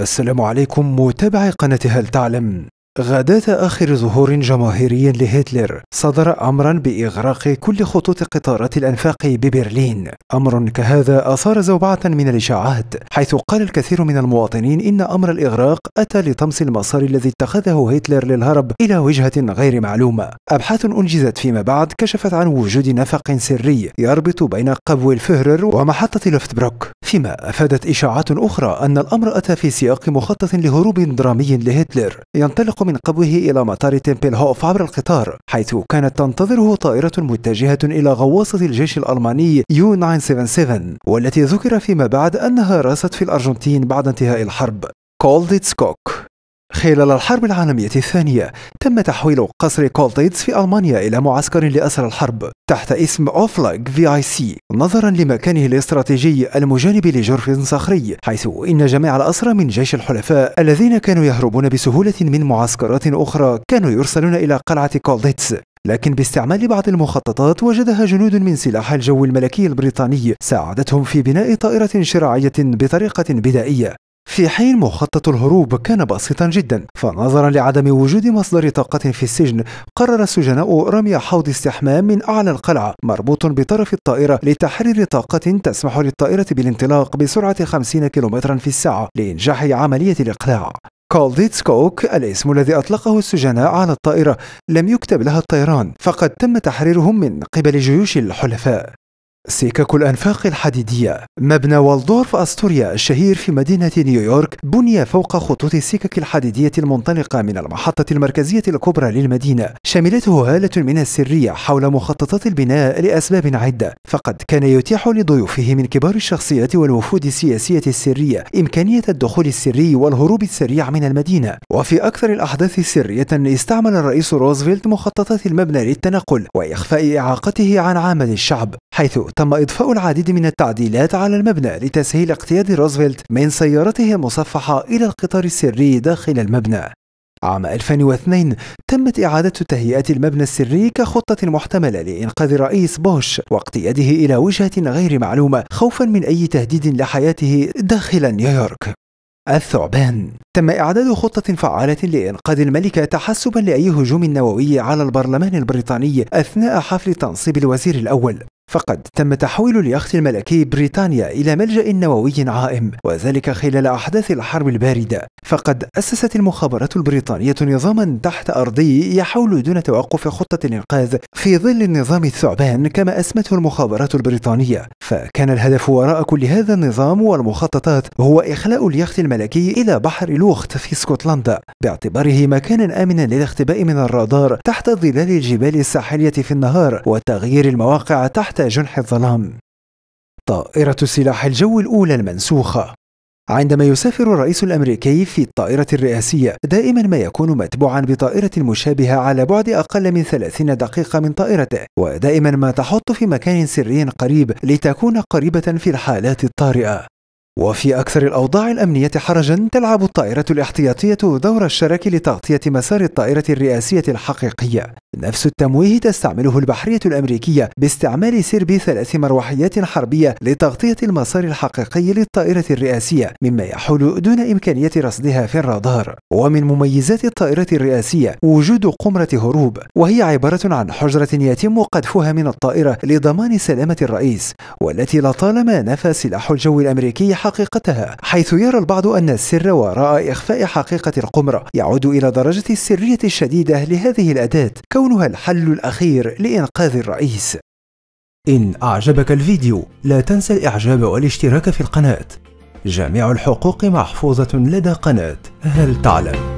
السلام عليكم متابعي قناة هل تعلم غداة آخر ظهور جماهيري لهتلر صدر أمرا بإغراق كل خطوط قطارات الأنفاق ببرلين أمر كهذا أثار زوبعة من الإشاعات حيث قال الكثير من المواطنين إن أمر الإغراق أتى لطمس المسار الذي اتخذه هتلر للهرب إلى وجهة غير معلومة أبحاث أنجزت فيما بعد كشفت عن وجود نفق سري يربط بين قبو الفهرر ومحطة لوفتبروك فيما أفادت إشاعات أخرى أن الأمر أتى في سياق مخطط لهروب درامي لهتلر ينطلق من قبوه إلى مطار تيمبلهوف عبر القطار حيث كانت تنتظره طائرة متجهة إلى غواصة الجيش الألماني يو 977 والتي ذكر فيما بعد أنها راست في الأرجنتين بعد انتهاء الحرب Called خلال الحرب العالمية الثانية تم تحويل قصر كولتيتس في ألمانيا إلى معسكر لأسرى الحرب تحت اسم أوفلاغ في آي سي نظرا لمكانه الاستراتيجي المجانب لجرف صخري حيث إن جميع الأسرى من جيش الحلفاء الذين كانوا يهربون بسهولة من معسكرات أخرى كانوا يرسلون إلى قلعة كولتيتس لكن باستعمال بعض المخططات وجدها جنود من سلاح الجو الملكي البريطاني ساعدتهم في بناء طائرة شراعية بطريقة بدائية في حين مخطط الهروب كان بسيطا جدا فنظرا لعدم وجود مصدر طاقة في السجن قرر السجناء رمي حوض استحمام من أعلى القلعة مربوط بطرف الطائرة لتحرير طاقة تسمح للطائرة بالانطلاق بسرعة 50 كم في الساعة لإنجاح عملية الإقلاع كولديتس كوك الاسم الذي أطلقه السجناء على الطائرة لم يكتب لها الطيران فقد تم تحريرهم من قبل جيوش الحلفاء سكك الأنفاق الحديدية مبنى والدورف أستوريا الشهير في مدينة نيويورك بني فوق خطوط السكك الحديدية المنطلقة من المحطة المركزية الكبرى للمدينة شملته هالة من السرية حول مخططات البناء لأسباب عدة فقد كان يتيح لضيوفه من كبار الشخصيات والوفود السياسية السرية إمكانية الدخول السري والهروب السريع من المدينة وفي أكثر الأحداث سرية استعمل الرئيس روزفلت مخططات المبنى للتنقل وإخفاء إعاقته عن عمل الشعب حيث تم إضفاء العديد من التعديلات على المبنى لتسهيل اقتياد روزفلت من سيارته المصفحة إلى القطار السري داخل المبنى عام 2002 تمت إعادة تهيئة المبنى السري كخطة محتملة لإنقاذ الرئيس بوش واقتياده إلى وجهة غير معلومة خوفا من أي تهديد لحياته داخل نيويورك الثعبان تم إعداد خطة فعالة لإنقاذ الملكة تحسبا لأي هجوم نووي على البرلمان البريطاني أثناء حفل تنصيب الوزير الأول فقد تم تحويل اليخت الملكي بريطانيا إلى ملجأ نووي عائم وذلك خلال أحداث الحرب الباردة فقد أسست المخابرات البريطانية نظاما تحت أرضي يحول دون توقف خطة الإنقاذ في ظل النظام الثعبان كما أسمته المخابرات البريطانية فكان الهدف وراء كل هذا النظام والمخططات هو إخلاء اليخت الملكي إلى بحر لوخت في اسكتلندا باعتباره مكانا آمنا للاختباء من الرادار تحت ظلال الجبال الساحلية في النهار وتغيير المواقع تحت جنح الظلام طائرة سلاح الجو الأولى المنسوخة عندما يسافر الرئيس الامريكي في الطائره الرئاسيه دائما ما يكون متبوعا بطائره مشابهه على بعد اقل من 30 دقيقه من طائرته ودائما ما تحط في مكان سري قريب لتكون قريبه في الحالات الطارئه وفي أكثر الأوضاع الأمنية حرجا تلعب الطائرة الاحتياطية دور الشرك لتغطية مسار الطائرة الرئاسية الحقيقية نفس التمويه تستعمله البحرية الأمريكية باستعمال سرب ثلاث مروحيات حربية لتغطية المسار الحقيقي للطائرة الرئاسية مما يحول دون إمكانية رصدها في الرادار ومن مميزات الطائرة الرئاسية وجود قمرة هروب وهي عبارة عن حجرة يتم قذفها من الطائرة لضمان سلامة الرئيس والتي لطالما نفى سلاح الجو الأمريكي حقيقتها حيث يرى البعض أن السر وراء إخفاء حقيقة القمرة يعود إلى درجة السرية الشديدة لهذه الأداة كونها الحل الأخير لإنقاذ الرئيس إن أعجبك الفيديو لا تنسى الإعجاب والاشتراك في القناة جميع الحقوق محفوظة لدى قناة هل تعلم؟